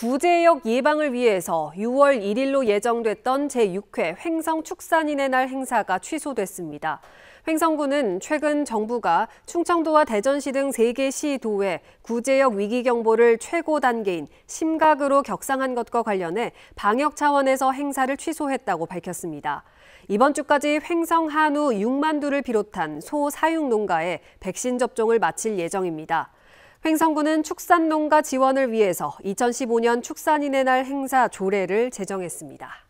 구제역 예방을 위해서 6월 1일로 예정됐던 제6회 횡성 축산인의 날 행사가 취소됐습니다. 횡성군은 최근 정부가 충청도와 대전시 등 3개 시도에 구제역 위기경보를 최고 단계인 심각으로 격상한 것과 관련해 방역 차원에서 행사를 취소했다고 밝혔습니다. 이번 주까지 횡성 한우 6만 두를 비롯한 소 사육 농가에 백신 접종을 마칠 예정입니다. 횡성군은 축산농가 지원을 위해서 2015년 축산인의 날 행사 조례를 제정했습니다.